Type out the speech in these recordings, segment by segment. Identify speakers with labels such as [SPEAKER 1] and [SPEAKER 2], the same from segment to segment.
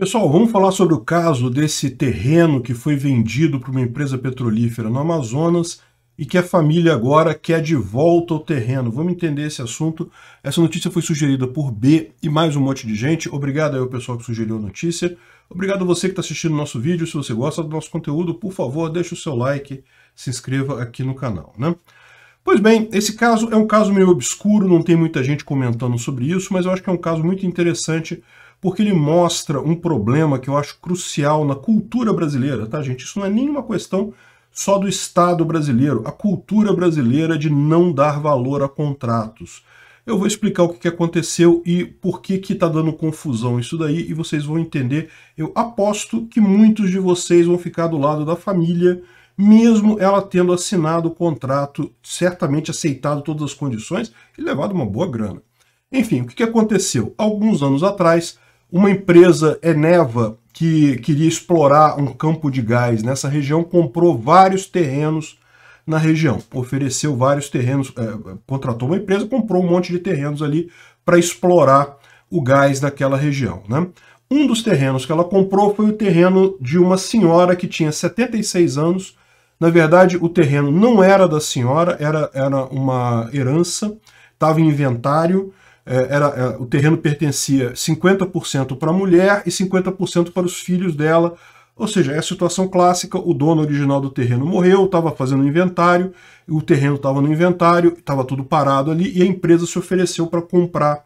[SPEAKER 1] Pessoal, vamos falar sobre o caso desse terreno que foi vendido para uma empresa petrolífera no Amazonas e que a família agora quer de volta o terreno. Vamos entender esse assunto. Essa notícia foi sugerida por B e mais um monte de gente. Obrigado aí ao pessoal que sugeriu a notícia. Obrigado a você que está assistindo o nosso vídeo. Se você gosta do nosso conteúdo, por favor, deixe o seu like, se inscreva aqui no canal. Né? Pois bem, esse caso é um caso meio obscuro, não tem muita gente comentando sobre isso, mas eu acho que é um caso muito interessante porque ele mostra um problema que eu acho crucial na cultura brasileira, tá, gente? Isso não é nenhuma questão só do Estado brasileiro, a cultura brasileira é de não dar valor a contratos. Eu vou explicar o que aconteceu e por que que tá dando confusão isso daí e vocês vão entender. Eu aposto que muitos de vocês vão ficar do lado da família, mesmo ela tendo assinado o contrato, certamente aceitado todas as condições e levado uma boa grana. Enfim, o que aconteceu? Alguns anos atrás, uma empresa Eneva que queria explorar um campo de gás nessa região comprou vários terrenos na região, ofereceu vários terrenos, é, contratou uma empresa, comprou um monte de terrenos ali para explorar o gás daquela região. Né? Um dos terrenos que ela comprou foi o terreno de uma senhora que tinha 76 anos. Na verdade, o terreno não era da senhora, era, era uma herança, estava em inventário. É, era, é, o terreno pertencia 50% para a mulher e 50% para os filhos dela. Ou seja, é a situação clássica, o dono original do terreno morreu, estava fazendo inventário, o terreno estava no inventário, estava tudo parado ali, e a empresa se ofereceu para comprar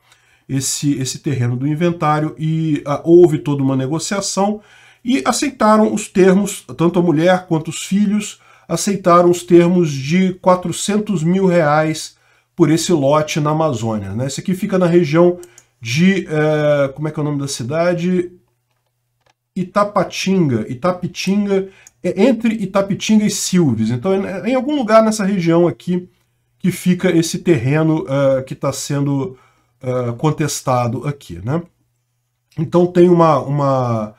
[SPEAKER 1] esse, esse terreno do inventário, e ah, houve toda uma negociação, e aceitaram os termos, tanto a mulher quanto os filhos, aceitaram os termos de 400 mil reais por esse lote na Amazônia. Né? Esse aqui fica na região de. É, como é que é o nome da cidade? Itapatinga. Itapitinga. É entre Itapitinga e Silves. Então, é, é em algum lugar nessa região aqui que fica esse terreno é, que está sendo é, contestado aqui. Né? Então, tem uma, uma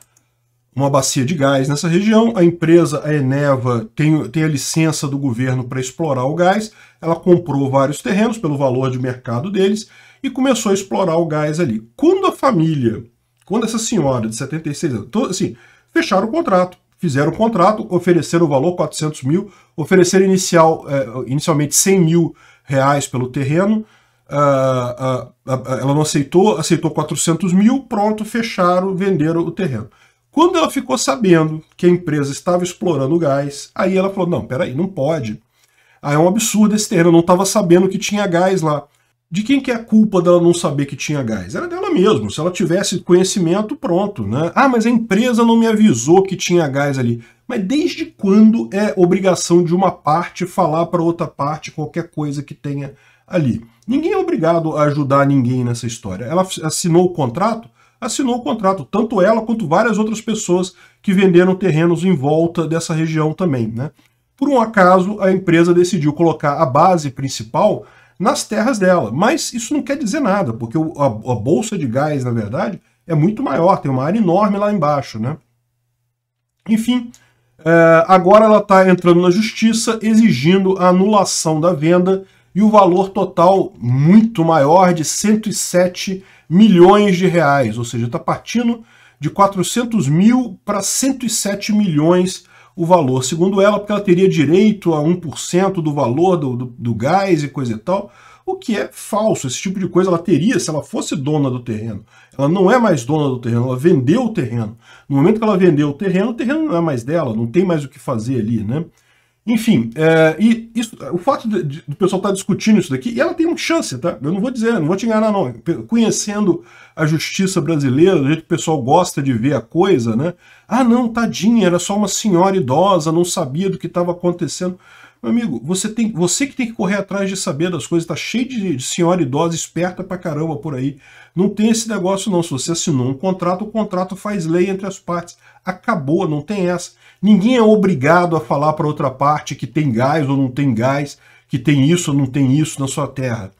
[SPEAKER 1] uma bacia de gás nessa região. A empresa, a Eneva, tem, tem a licença do governo para explorar o gás. Ela comprou vários terrenos pelo valor de mercado deles e começou a explorar o gás ali. Quando a família, quando essa senhora de 76 anos, assim, fecharam o contrato, fizeram o contrato, ofereceram o valor 400 mil, ofereceram inicial, eh, inicialmente 100 mil reais pelo terreno, ah, ah, ah, ela não aceitou, aceitou 400 mil, pronto, fecharam, venderam o terreno. Quando ela ficou sabendo que a empresa estava explorando o gás, aí ela falou: não, peraí, não pode. Aí ah, é um absurdo esse terreno, eu não estava sabendo que tinha gás lá. De quem que é a culpa dela não saber que tinha gás? Era dela mesma. Se ela tivesse conhecimento, pronto, né? Ah, mas a empresa não me avisou que tinha gás ali. Mas desde quando é obrigação de uma parte falar para outra parte qualquer coisa que tenha ali? Ninguém é obrigado a ajudar ninguém nessa história. Ela assinou o contrato, assinou o contrato, tanto ela quanto várias outras pessoas que venderam terrenos em volta dessa região também. Né? Por um acaso, a empresa decidiu colocar a base principal nas terras dela, mas isso não quer dizer nada, porque a, bolsa de gás, na verdade, é muito maior, tem uma área enorme lá embaixo. Né? Enfim, eh, agora ela está entrando na justiça exigindo a anulação da venda e o valor total muito maior de 107 milhões de reais, ou seja, está partindo de 400 mil para 107 milhões o valor, segundo ela, porque ela teria direito a 1% do valor do, do, do gás e coisa e tal, o que é falso. Esse tipo de coisa ela teria se ela fosse dona do terreno. Ela não é mais dona do terreno, ela vendeu o terreno. No momento que ela vendeu o terreno, o terreno não é mais dela, não tem mais o que fazer ali, né? Enfim, é, e isso, o fato do pessoal estar tá discutindo isso daqui, e ela tem uma chance, tá? Eu não vou dizer, não vou te enganar, não. Conhecendo a justiça brasileira, do jeito que o pessoal gosta de ver a coisa, né? Ah, não, tadinha, era só uma senhora idosa, não sabia do que estava acontecendo. Meu amigo, você, tem, você que tem que correr atrás de saber das coisas, tá cheio de senhora idosa esperta pra caramba por aí. Não tem esse negócio não, se você assinou um contrato, o contrato faz lei entre as partes. Acabou, não tem essa. Ninguém é obrigado a falar para outra parte que tem gás ou não tem gás, que tem isso ou não tem isso na sua terra.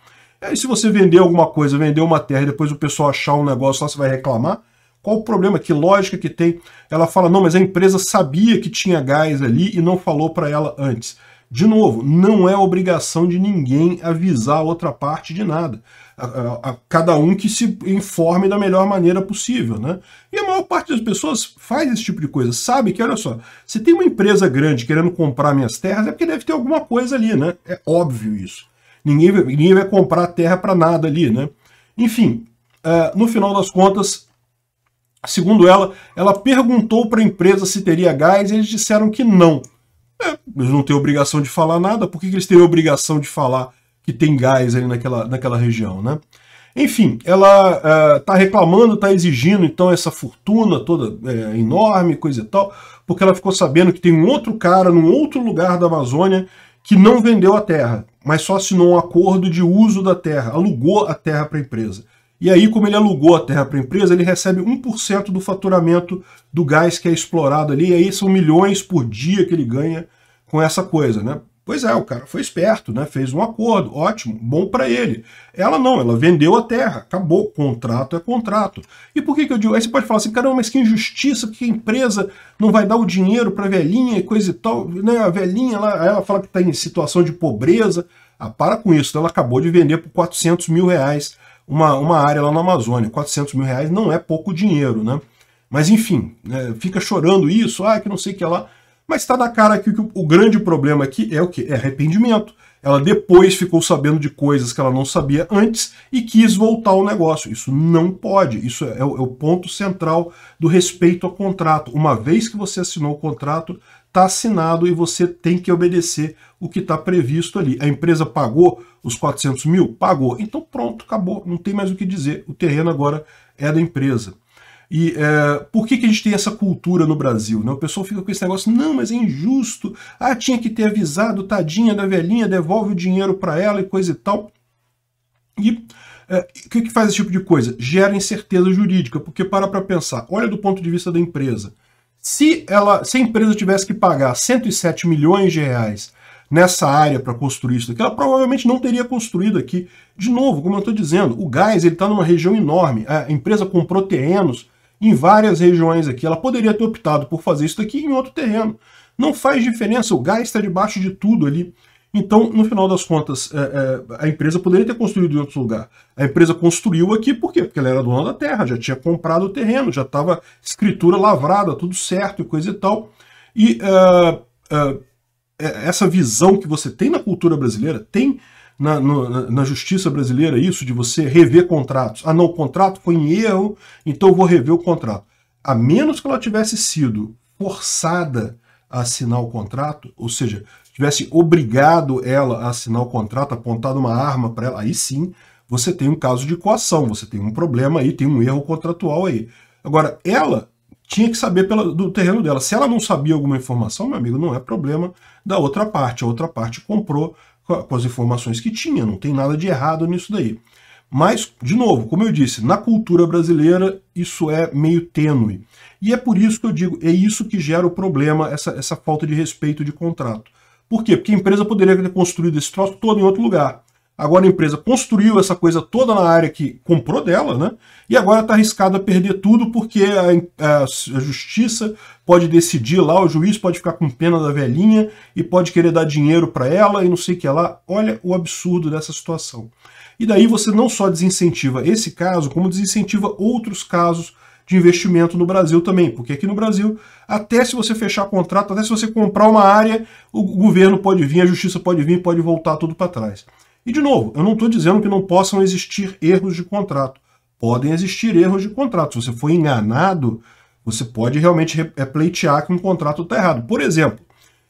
[SPEAKER 1] E aí se você vender alguma coisa, vender uma terra e depois o pessoal achar um negócio lá, você vai reclamar? Qual o problema? Que lógica que tem? Ela fala, não, mas a empresa sabia que tinha gás ali e não falou para ela antes. De novo, não é obrigação de ninguém avisar a outra parte de nada. A, a, a, cada um que se informe da melhor maneira possível, né? E a maior parte das pessoas faz esse tipo de coisa, sabe que, olha só, se tem uma empresa grande querendo comprar minhas terras, é porque deve ter alguma coisa ali, né? É óbvio isso. Ninguém, ninguém vai comprar terra para nada ali, né? Enfim, uh, no final das contas, segundo ela, ela perguntou para a empresa se teria gás e eles disseram que não. É, eles não têm obrigação de falar nada, por que, que eles têm obrigação de falar que tem gás ali naquela, naquela região, né? Enfim, ela está é, uh, reclamando, está exigindo então essa fortuna toda é, enorme, coisa e tal, porque ela ficou sabendo que tem um outro cara num outro lugar da Amazônia que não vendeu a terra, mas só assinou um acordo de uso da terra, alugou a terra para a empresa. E aí, como ele alugou a terra para a empresa, ele recebe 1% do faturamento do gás que é explorado ali, e aí são milhões por dia que ele ganha com essa coisa, né? Pois é, o cara foi esperto, né? Fez um acordo, ótimo, bom para ele. Ela não, ela vendeu a terra, acabou, contrato é contrato. E por que, que eu digo? Aí você pode falar assim, caramba, mas que injustiça, que a empresa não vai dar o dinheiro para a velhinha e coisa e tal, né? A velhinha, ela, ela fala que está em situação de pobreza. Ah, para com isso, então ela acabou de vender por 400 mil reais uma, uma área lá na Amazônia. 400 mil reais não é pouco dinheiro, né? Mas enfim, né, fica chorando isso, ah, que não sei o que lá. Mas está na cara que o, o, grande problema aqui é o que? É arrependimento. Ela depois ficou sabendo de coisas que ela não sabia antes e quis voltar ao negócio. Isso não pode. Isso é, é o é ponto central do respeito ao contrato. Uma vez que você assinou o contrato, está assinado e você tem que obedecer o que está previsto ali. A empresa pagou os 400 mil? Pagou. Então pronto, acabou, não tem mais o que dizer. O terreno agora é da empresa. E é, por que, que a gente tem essa cultura no Brasil? Né? O pessoal fica com esse negócio, não, mas é injusto. Ah, tinha que ter avisado, tadinha da velhinha, devolve o dinheiro para ela e coisa e tal. E é, o é, que, que faz esse tipo de coisa? Gera incerteza jurídica, porque para para pensar, olha do ponto de vista da empresa. Se, ela, se a empresa tivesse que pagar 107 milhões de reais nessa área para construir isso daqui, ela provavelmente não teria construído aqui. De novo, como eu estou dizendo, o gás está numa região enorme. A empresa comprou terrenos em várias regiões aqui. Ela poderia ter optado por fazer isso daqui em outro terreno. Não faz diferença, o gás está debaixo de tudo ali. Então, no final das contas, é, é, a empresa poderia ter construído em outro lugar. A empresa construiu aqui, por quê? Porque ela era dona da terra, já tinha comprado o terreno, já estava escritura lavrada, tudo certo e coisa e tal. E uh, uh, essa visão que você tem na cultura brasileira, tem na, no, na, justiça brasileira isso de você rever contratos. Ah, não, o contrato foi em erro, então eu vou rever o contrato. A menos que ela tivesse sido forçada a assinar o contrato, ou seja, tivesse obrigado ela a assinar o contrato, apontado uma arma para ela, aí sim você tem um caso de coação, você tem um problema aí, tem um erro contratual aí. Agora, ela tinha que saber pela, do terreno dela. Se ela não sabia alguma informação, meu amigo, não é problema da outra parte. A outra parte comprou com as informações que tinha, não tem nada de errado nisso daí. Mas, de novo, como eu disse, na cultura brasileira isso é meio tênue. E é por isso que eu digo, é isso que gera o problema, essa, essa falta de respeito de contrato. Por quê? Porque a empresa poderia ter construído esse troço todo em outro lugar. Agora a empresa construiu essa coisa toda na área que comprou dela, né? E agora está arriscada a perder tudo porque a, a, a, justiça pode decidir lá, o juiz pode ficar com pena da velhinha e pode querer dar dinheiro para ela e não sei o que lá. Olha o absurdo dessa situação. E daí você não só desincentiva esse caso, como desincentiva outros casos de investimento no Brasil também, porque aqui no Brasil, até se você fechar contrato, até se você comprar uma área, o governo pode vir, a justiça pode vir, pode voltar tudo para trás. E de novo, eu não estou dizendo que não possam existir erros de contrato. Podem existir erros de contrato. Se você for enganado, você pode realmente é, pleitear que um contrato está errado. Por exemplo,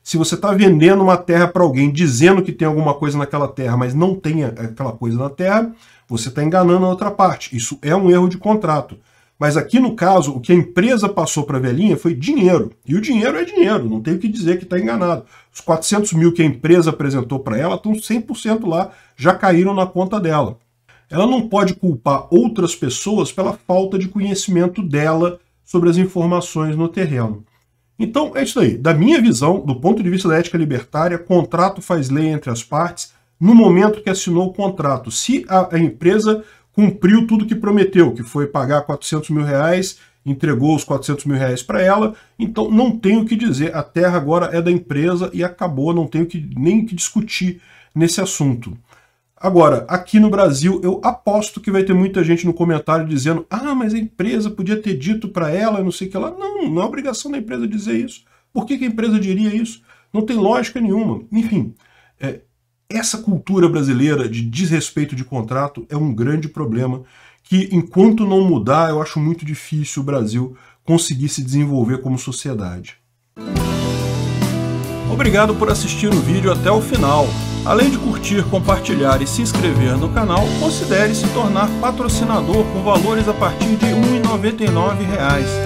[SPEAKER 1] se você está vendendo uma terra para alguém dizendo que tem alguma coisa naquela terra, mas não tem aquela coisa na terra, você está enganando a outra parte. Isso é um erro de contrato. Mas aqui no caso, o que a empresa passou para a velhinha foi dinheiro. E o dinheiro é dinheiro, não tem o que dizer que está enganado. Os 400 mil que a empresa apresentou para ela estão 100% lá, já caíram na conta dela. Ela não pode culpar outras pessoas pela falta de conhecimento dela sobre as informações no terreno. Então é isso aí. Da minha visão, do ponto de vista da ética libertária, contrato faz lei entre as partes no momento que assinou o contrato. Se a, empresa cumpriu tudo que prometeu, que foi pagar 400 mil reais, entregou os 400 mil reais para ela, então não tenho o que dizer, a terra agora é da empresa e acabou, não tenho que, nem que discutir nesse assunto. Agora, aqui no Brasil, eu aposto que vai ter muita gente no comentário dizendo ah, mas a empresa podia ter dito para ela, não sei o que lá. Não, não é obrigação da empresa dizer isso. Por que, que a empresa diria isso? Não tem lógica nenhuma. Enfim, é, essa cultura brasileira de desrespeito de contrato é um grande problema que, enquanto não mudar, eu acho muito difícil o Brasil conseguir se desenvolver como sociedade. Obrigado por assistir o vídeo até o final. Além de curtir, compartilhar e se inscrever no canal, considere se tornar patrocinador com valores a partir de R$ 1,99